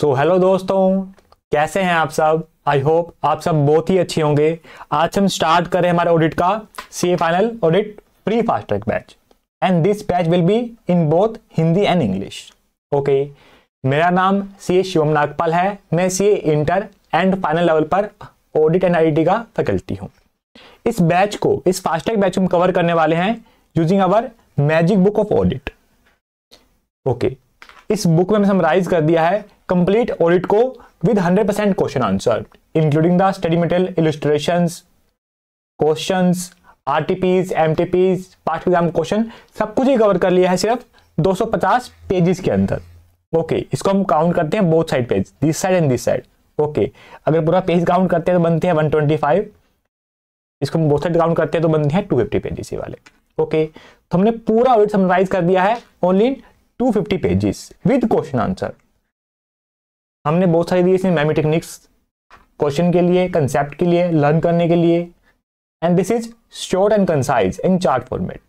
सो so, hello दोस्तों कैसे हैं आप सब आई होप आप सब बहुत ही अच्छे होंगे आज हम स्टार्ट करें हमारे ऑडिट का C final audit pre fast track batch and this batch will be in both Hindi and English okay मेरा नाम सी ए शिवम नागपाल है मैं C inter and final level पर ऑडिट एंड आई का फैकल्टी हूँ इस बैच को इस फास्टैग बैच हम कवर करने वाले हैं using our magic book of audit okay इस बुक में समराइज कर दिया है complete audit ko with 100% study answer illustration question R T illustrations M RTPs P past exam question सब कुछ ही कवर कर लिया है सिर्फ 250 पेजेस के अंदर ओके okay, इसको हम काउंट करते हैं both side page this side and this side okay अगर पूरा पेज काउंट करते हैं तो बनते हैं 125 इसको हम बोथ साइड काउंट करते हैं तो बनते हैं 250 पेजेस वाले ओके okay, तो हमने पूरा ऑडिट समराइज कर दिया है only 250 pages with question answer हमने बहुत सारी दी इसमें मेमी टेक्निक्स क्वेश्चन के लिए कंसेप्ट के लिए लर्न करने के लिए and this is short and concise in chart format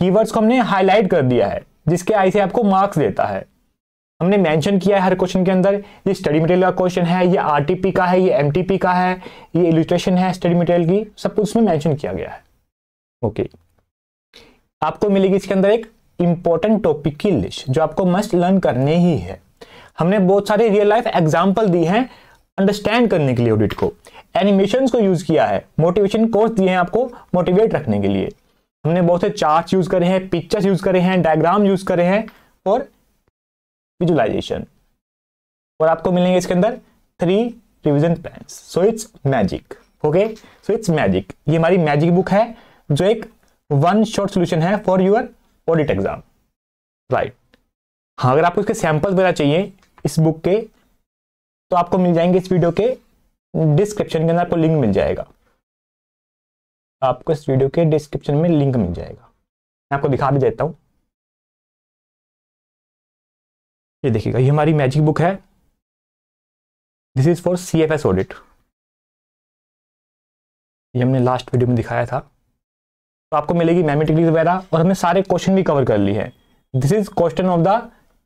keywords को हमने हाईलाइट कर दिया है जिसके आई से आपको मार्क्स देता है हमने मेंशन किया है हर क्वेश्चन के अंदर ये स्टडी मटेरियल का क्वेश्चन है ये आरटीपी का है ये एमटीपी का है ये इलिस्ट्रेशन है स्टडी मटेरियल की सब कुछ उसमें मेंशन किया गया है ओके okay. आपको मिलेगी इसके अंदर एक इंपॉर्टेंट टॉपिक की लिस्ट जो आपको मस्ट लर्न करने ही है हमने बहुत सारे रियल लाइफ एग्जाम्पल दी हैं अंडरस्टैंड करने के लिए ऑडिट को एनिमेशन को यूज किया है मोटिवेशन कोर्स दिए हैं आपको मोटिवेट रखने के लिए हमने बहुत से चार्ट यूज करे हैं पिक्चर्स यूज करे हैं डायग्राम यूज करे हैं और विजुअलाइजेशन और आपको मिलेंगे इसके अंदर three revision plan so it's magic okay so it's magic ये हमारी मैजिक बुक है जो एक वन शॉर्ट सोल्यूशन है for your audit exam right हाँ अगर आपको इसके सैंपल वगैरह चाहिए इस बुक के तो आपको मिल जाएंगे इस वीडियो के डिस्क्रिप्शन के अंदर आपको लिंक मिल जाएगा आपको इस वीडियो के डिस्क्रिप्शन में लिंक मिल जाएगा मैं आपको दिखा भी देता हूं ये देखिएगा ये हमारी मैजिक बुक है this is for C F S audit ये हमने लास्ट वीडियो में दिखाया था तो आपको मिलेगी मैमेटिक्स वगैरह और हमने सारे क्वेश्चन भी कवर कर लिए हैं this is question of the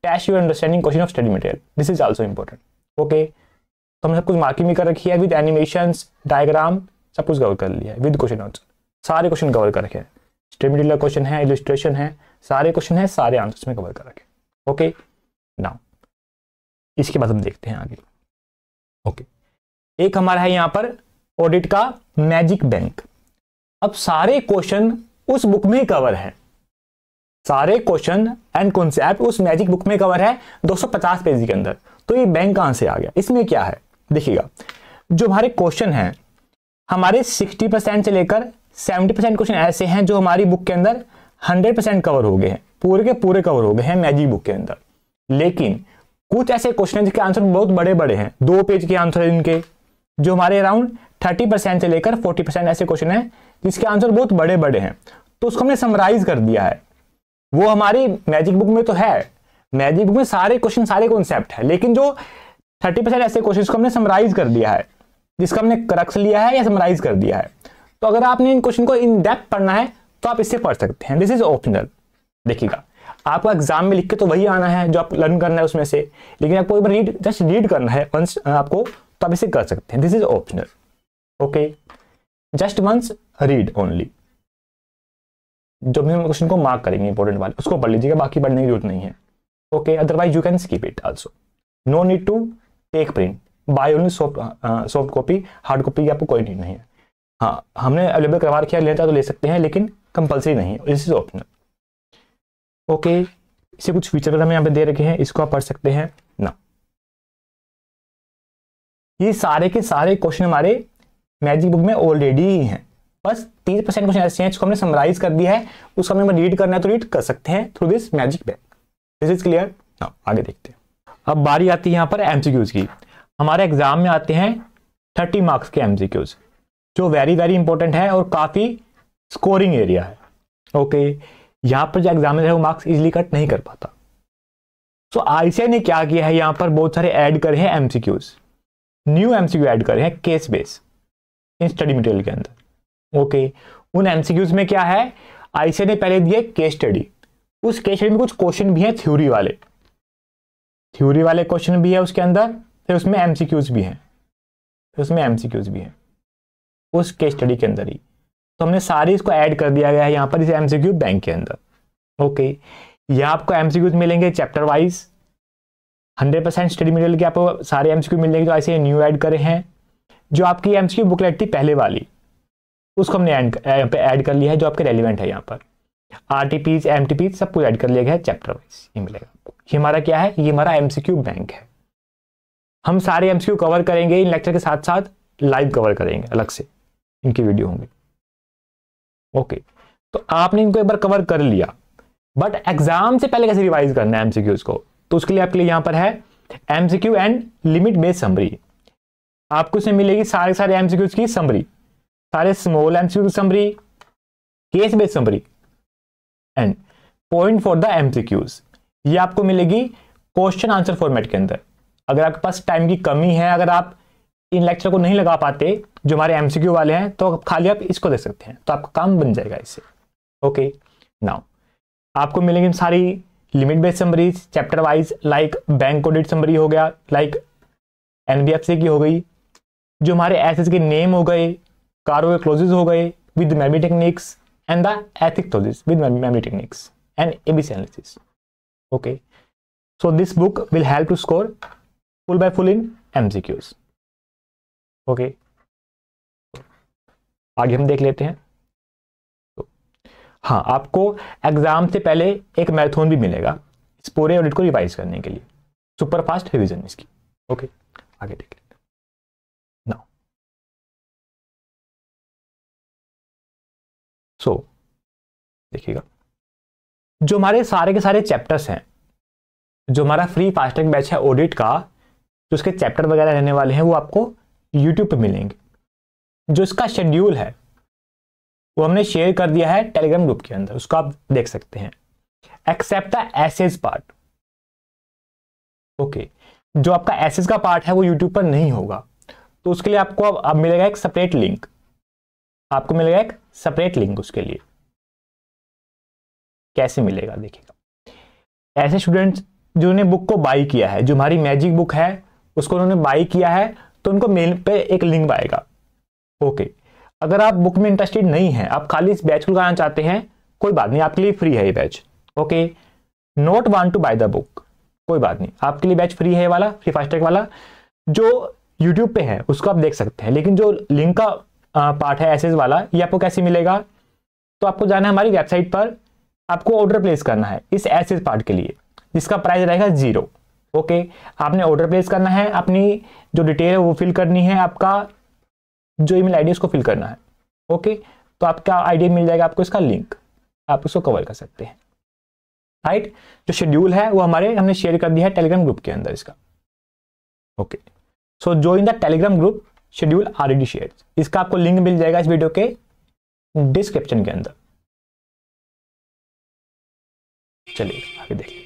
कैश your understanding question of study material this is also important okay तो हमने सब कुछ मार्किंग भी कर रखी है विद एनिमेशन डायग्राम सब कुछ कवर कर लिया है विद क्वेश्चन आंसर सारे क्वेश्चन कवर कर रखे हैं स्टडी मटेरियल क्वेश्चन है इलिस्ट्रेशन है सारे क्वेश्चन है सारे आंसर में कवर कर रखे ओके नाउ इसके बाद हम देखते हैं आगे ओके okay. एक हमारा है यहाँ पर ऑडिट का मैजिक बैंक अब सारे क्वेश्चन उस बुक में कवर है सारे क्वेश्चन एंड कॉन्सेप्ट उस मैजिक बुक में कवर है 250 पेज के अंदर तो ये बैंक कहां से आ गया इसमें क्या है देखिएगा जो हमारे क्वेश्चन हैं हमारे 60 परसेंट से लेकर 70 परसेंट क्वेश्चन ऐसे हैं जो हमारी बुक के अंदर 100 परसेंट कवर हो गए हैं पूरे के पूरे कवर हो गए हैं मैजिक बुक के अंदर लेकिन कुछ ऐसे क्वेश्चन हैं जिनके आंसर बहुत बड़े बड़े हैं दो पेज के आंसर हैं इनके जो हमारे अराउंड थर्टी से लेकर फोर्टी ऐसे क्वेश्चन हैं जिसके आंसर बहुत बड़े बड़े हैं तो उसको हमने समराइज कर दिया है वो हमारी मैजिक बुक में तो है मैजिक बुक में सारे क्वेश्चन सारे कॉन्सेप्ट है लेकिन जो थर्टी परसेंट ऐसे क्वेश्चन को हमने समराइज कर दिया है जिसका हमने करक्स लिया है या समराइज कर दिया है तो अगर आपने इन क्वेश्चन को इन डेप्थ पढ़ना है तो आप इससे पढ़ सकते हैं दिस इज ऑप्शनल देखिएगा आपको एग्जाम में लिख के तो वही आना है जो आप लर्न करना है उसमें से लेकिन आपको एक बार रीड जस्ट रीड करना है वंस आपको तो आप इसे कर सकते हैं this is optional okay just once read only जब भी हम क्वेश्चन को मार्क करेंगे इंपॉर्टेंट वाले उसको पढ़ लीजिएगा बाकी पढ़ने की जरूरत नहीं है okay otherwise you can skip it also no need to take print buy only soft soft copy hard copy की आपको कोई नीड नहीं है हाँ हमने अवेलेबल करवा रखा है लेना तो ले सकते हैं लेकिन कंपलसरी नहीं है दिस इज ऑप्शनल ओके इसे कुछ फीचर हमें यहाँ पे दे रखे हैं इसको आप पढ़ सकते हैं ना ये सारे के सारे क्वेश्चन हमारे मैजिक बुक में ऑलरेडी हैं बस तीस परसेंट क्वेश्चन ऐसे हैं जिसको हमने समराइज कर दिया है उसको हमें रीड करना है तो रीड कर सकते हैं through this magic bag this is clear आगे देखते हैं अब बारी आती है यहाँ पर एमसीक्यूज की हमारे एग्जाम में आते हैं थर्टी मार्क्स के एमसीक्यूज जो वेरी वेरी इंपॉर्टेंट है और काफ़ी स्कोरिंग एरिया है ओके यहाँ पर जो एग्जाम है वो मार्क्स इजिली कट नहीं कर पाता सो so, आईसीआई ने क्या किया है यहाँ पर बहुत सारे ऐड करे हैं एमसीक्यूज न्यू एमसीक्यू ऐड करे हैं case base in study material के अंदर ओके उन एमसीक्यूज में क्या है आईसीए ने पहले दिए केस स्टडी उस केस स्टडी में कुछ क्वेश्चन भी हैं थ्योरी वाले थ्योरी वाले क्वेश्चन भी है उसके अंदर फिर उसमें एमसीक्यूज भी हैं फिर उसमें एमसीक्यूज भी हैं उस केस स्टडी के अंदर ही तो हमने सारी इसको ऐड कर दिया गया है यहाँ पर इस एमसीक्यू बैंक के अंदर ओके यहाँ आपको एमसीक्यूज मिलेंगे chapter wise 100 percent study material के आपको सारे एमसीक्यू मिलेंगे तो जो ऐसे न्यू ऐड करे हैं जो आपकी एमसीक्यू बुकलेट थी पहले वाली उसको हमने एंड यहाँ पे ऐड कर लिया है जो आपके रेलिवेंट है यहाँ पर R T Ps M T Ps सब कुछ ऐड कर लिया गया है चैप्टर वाइज ये मिलेगा ये हमारा क्या है ये हमारा एम सी क्यू बैंक है हम सारे एम सी क्यू कवर करेंगे इन लेक्चर के साथ साथ लाइव कवर करेंगे अलग से इनके वीडियो होंगे ओके तो आपने इनको एक बार कवर कर लिया बट एग्जाम से पहले कैसे रिवाइज करना है एमसीक्यूज को तो उसके लिए आपके लिए यहाँ पर है MCQ and limit based summary आपको इसमें मिलेगी सारे सारे एमसीक्यूज की समरी सारे small MCQ summary case base summary and point for the MCQs ये आपको मिलेगी क्वेश्चन आंसर फॉर्मेट के अंदर अगर आपके पास टाइम की कमी है अगर आप इन लेक्चर को नहीं लगा पाते जो हमारे एमसीक्यू वाले हैं तो खाली आप इसको दे सकते हैं तो आपका काम बन जाएगा इससे ओके नाउ आपको मिलेंगे सारी limit base summaries chapter wise like bank audit summary हो गया लाइक एनबीएफसी की हो गई जो हमारे एसेस के नेम हो गए कार्वे क्लोजेज हो गए with memory techniques and the ethic clauses with memory techniques and okay so this book will help to score full by full in M C Qs okay आगे हम देख लेते हैं तो, हाँ आपको एग्जाम से पहले एक मैराथन भी मिलेगा इस पूरे ऑडिट को रिवाइज करने के लिए सुपर फास्ट रिविजन इसकी ओके आगे देख लेते सो so, देखिएगा जो हमारे सारे के सारे चैप्टर्स हैं जो हमारा फ्री फास्टैग बैच है ऑडिट का जो उसके चैप्टर वगैरह रहने वाले हैं वो आपको यूट्यूब पे मिलेंगे जो इसका शेड्यूल है वो हमने शेयर कर दिया है टेलीग्राम ग्रुप के अंदर उसको आप देख सकते हैं एक्सेप्ट एसेज पार्ट ओके जो आपका एसेज का पार्ट है वो यूट्यूब पर नहीं होगा तो उसके लिए आपको अब मिलेगा एक सेपरेट लिंक आपको मिलेगा एक सेपरेट लिंक उसके लिए कैसे मिलेगा देखिएगा ऐसे स्टूडेंट्स जिन्होंने बुक को बाई किया है जो हमारी मैजिक बुक है उसको उन्होंने बाई किया है तो उनको मेल पे एक लिंक आएगा ओके अगर आप बुक में इंटरेस्टेड नहीं है आप खाली इस बैच को लगाना चाहते हैं कोई बात नहीं आपके लिए फ्री है ये batch okay not want to buy the book कोई बात नहीं आपके लिए बैच फ्री है वाला फ्री फास्टैग वाला जो यूट्यूब पे है उसको आप देख सकते हैं लेकिन जो लिंक का पार्ट है एसेज वाला ये आपको कैसे मिलेगा तो आपको जाना है हमारी वेबसाइट पर आपको ऑर्डर प्लेस करना है इस एसेज पार्ट के लिए जिसका प्राइस रहेगा जीरो ओके आपने ऑर्डर प्लेस करना है अपनी जो डिटेल है वो फिल करनी है आपका जो ईमेल आईडी उसको फिल करना है ओके तो आपका आईडी मिल जाएगा आपको इसका लिंक आप उसको कवर कर सकते हैं राइट जो शेड्यूल है वो हमारे हमने शेयर कर दिया है टेलीग्राम ग्रुप के अंदर इसका okay so in the Telegram group schedule आरडी शेयर इसका आपको लिंक मिल जाएगा इस वीडियो के डिस्क्रिप्शन के अंदर चलिए आगे देख लेते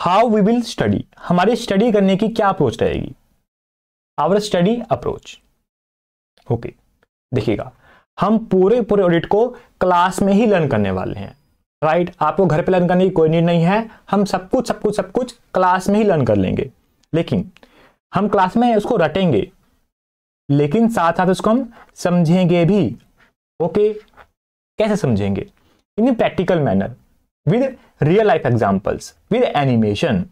हाउ वी विल स्टडी हमारी स्टडी करने की क्या अप्रोच रहेगी आवर स्टडी अप्रोच ओके देखिएगा हम पूरे पूरे ऑडिट को क्लास में ही लर्न करने वाले हैं राइट right? आपको घर पे लर्न करने की कोई नीड नहीं है हम सब कुछ सब कुछ सब कुछ क्लास में ही लर्न कर लेंगे लेकिन हम क्लास में उसको रटेंगे लेकिन साथ साथ उसको हम समझेंगे भी ओके कैसे समझेंगे in practical manner with real life examples with animation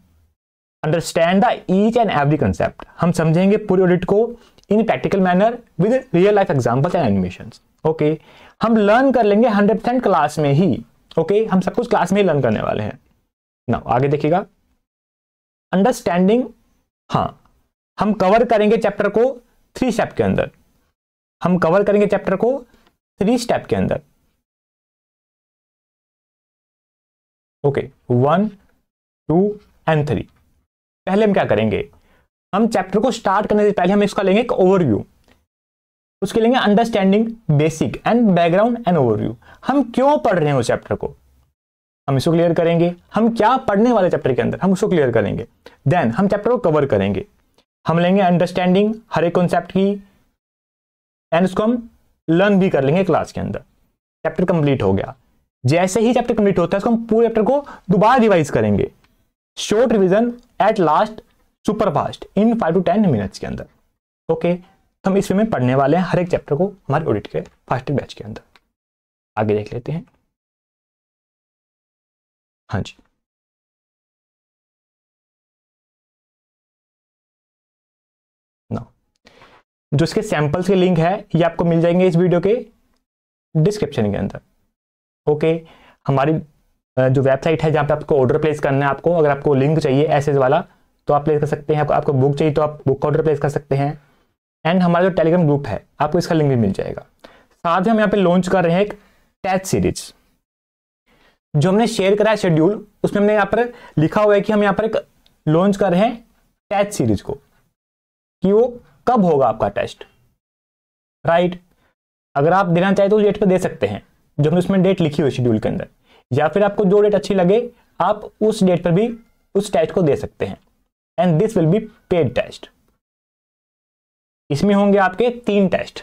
understand the each and every concept हम समझेंगे पूरे ऑडिट को in practical manner with real life examples and animation okay हम लर्न कर लेंगे हंड्रेड परसेंट क्लास में ही ओके हम सब कुछ क्लास में ही लर्न करने वाले हैं ना आगे देखिएगा अंडरस्टैंडिंग हाँ हम कवर करेंगे चैप्टर को थ्री स्टेप के अंदर हम कवर करेंगे चैप्टर को थ्री स्टेप के अंदर okay one two and three पहले हम क्या करेंगे हम चैप्टर को स्टार्ट करने से पहले हम इसका लेंगे एक ओवरव्यू उसके लेंगे understanding basic and background and overview हम क्यों पढ़ रहे हैं उस चैप्टर को हम इसको क्लियर करेंगे हम क्या पढ़ने वाले चैप्टर के अंदर हम उसको क्लियर करेंगे देन हम चैप्टर को कवर करेंगे हम लेंगे अंडरस्टैंडिंग हर एक कॉन्सेप्ट की एंड उसको हम लर्न भी कर लेंगे क्लास के अंदर चैप्टर कंप्लीट हो गया जैसे ही चैप्टर कंप्लीट होता है उसको हम पूरे चैप्टर को दोबारा रिवाइज करेंगे short revision at last superfast in five to ten minutes के अंदर ओके okay. हम इस में पढ़ने वाले हैं हर एक चैप्टर को हमारे ऑडिट के फर्स्ट बैच के अंदर आगे देख लेते हैं हाँ जी ना जो इसके सैंपल्स के लिंक है ये आपको मिल जाएंगे इस वीडियो के डिस्क्रिप्शन के अंदर ओके हमारी जो वेबसाइट है जहाँ पे आपको ऑर्डर प्लेस करना है आपको अगर आपको लिंक चाहिए ऐसे वाला तो आप प्लेस कर सकते हैं आपको आपको बुक चाहिए तो आप बुक का ऑर्डर प्लेस कर सकते हैं एंड हमारा जो टेलीग्राम ग्रुप है आपको इसका लिंक भी मिल जाएगा साथ ही हम यहाँ पे लॉन्च कर रहे हैं एक टैच सीरीज जो हमने शेयर करा है शेड्यूल उसमें हमने यहाँ पर लिखा हुआ है कि हम यहाँ पर एक लॉन्च कर रहे हैं टैच सीरीज को कि वो कब होगा आपका टेस्ट राइट अगर आप देना चाहें तो डेट पर दे सकते हैं जो हमने उसमें डेट लिखी हुई शेड्यूल के अंदर या फिर आपको जो डेट अच्छी लगे आप उस डेट पर भी उस टेस्ट को दे सकते हैं and this will be paid test इसमें होंगे आपके तीन टेस्ट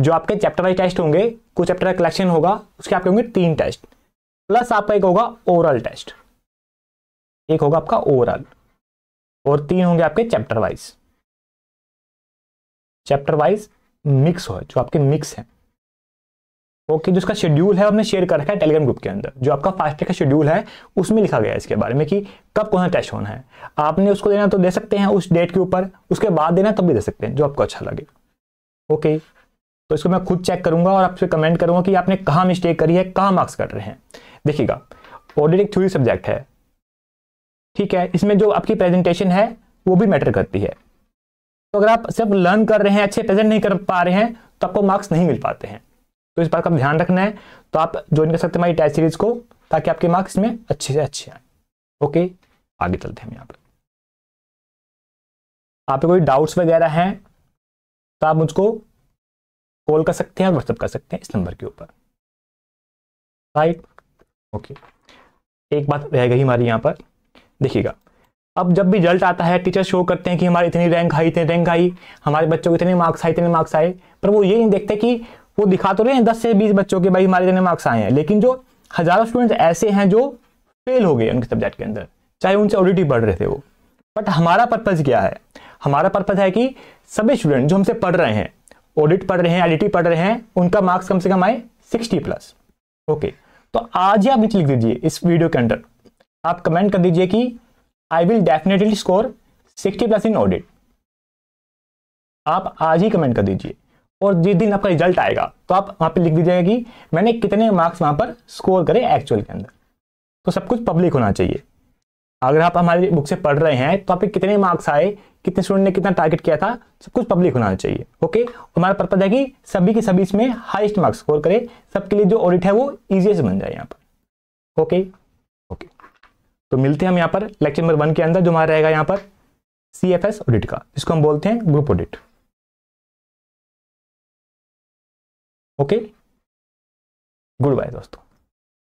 जो आपके चैप्टर वाइज टेस्ट होंगे कुछ चैप्टर का कलेक्शन होगा उसके आपके होंगे तीन टेस्ट प्लस आपका एक होगा ओरल टेस्ट एक होगा आपका ओरल और तीन होंगे आपके chapter wise chapter wise mix हो जो आपके मिक्स हैं ओके जो इसका शेड्यूल है हमने शेयर कर रखा है टेलीग्राम ग्रुप के अंदर जो आपका फास्टैग का शेड्यूल है उसमें लिखा गया है इसके बारे में कि कब कौन सा टेस्ट होना है आपने उसको देना तो दे सकते हैं उस डेट के ऊपर उसके बाद देना तब भी दे सकते हैं जो आपको अच्छा लगे ओके तो इसको मैं खुद चेक करूंगा और आपसे कमेंट करूंगा कि आपने कहाँ मिस्टेक करी है कहाँ मार्क्स कर रहे हैं देखिएगा ऑडिट एक थ्यूरी सब्जेक्ट है ठीक है इसमें जो आपकी प्रेजेंटेशन है वो भी मैटर करती है तो अगर आप सिर्फ लर्न कर रहे हैं अच्छे प्रेजेंट नहीं कर पा रहे हैं तो आपको मार्क्स नहीं मिल पाते हैं तो इस बात का ध्यान रखना है तो आप ज्वाइन कर सकते हैं हमारी टेस्ट सीरीज को ताकि आपके मार्क्स में अच्छे से अच्छे आए ओके आगे चलते हैं हम यहाँ पर आप कोई डाउट्स वगैरह हैं तो आप मुझको कॉल कर सकते हैं और व्हाट्सअप कर सकते हैं इस नंबर के ऊपर राइट ओके एक बात रह गई हमारी यहाँ पर देखिएगा अब जब भी रिजल्ट आता है टीचर शो करते हैं कि हमारी इतनी रैंक आई इतनी रैंक आई हमारे बच्चों को इतने मार्क्स आए इतने मार्क्स आए पर वो ये नहीं देखते कि वो दिखा तो रहे हैं दस से बीस बच्चों के भाई हमारे इतने मार्क्स आए हैं लेकिन जो हजारों स्टूडेंट्स ऐसे हैं जो फेल हो गए उनके सब्जेक्ट के अंदर चाहे उनसे ऑलरेडी पढ़ रहे थे वो बट हमारा पर्पज़ क्या है हमारा पर्पज़ है कि सभी स्टूडेंट जो हमसे पढ़ रहे हैं ऑडिट पढ़ रहे हैं एडिटी पढ़ रहे हैं उनका मार्क्स कम से कम आए सिक्सटी प्लस ओके तो आज ही आप नीचे लिख दीजिए इस वीडियो के अंदर आप कमेंट कर दीजिए कि I will definitely score sixty plus in audit आप आज ही कमेंट कर दीजिए और जिस दिन आपका रिजल्ट आएगा तो आप वहां पे लिख दीजिएगा कि मैंने कितने मार्क्स वहां पर स्कोर करे एक्चुअल के अंदर तो सब कुछ पब्लिक होना चाहिए अगर आप हमारी बुक से पढ़ रहे हैं तो आपके कितने मार्क्स आए कितने स्टूडेंट ने कितना टारगेट किया था सब कुछ पब्लिक होना चाहिए ओके हमारा पर्पज है कि सभी के सभी इसमें हाईएस्ट मार्क्स स्कोर करें सबके लिए जो ऑडिट है वो ईजिएस्ट बन जाए यहाँ पर ओके ओके तो मिलते हैं हम यहाँ पर लेक्चर नंबर वन के अंदर जो हमारा रहेगा यहाँ पर सी एफ एस ऑडिट का जिसको हम बोलते हैं group audit okay goodbye दोस्तों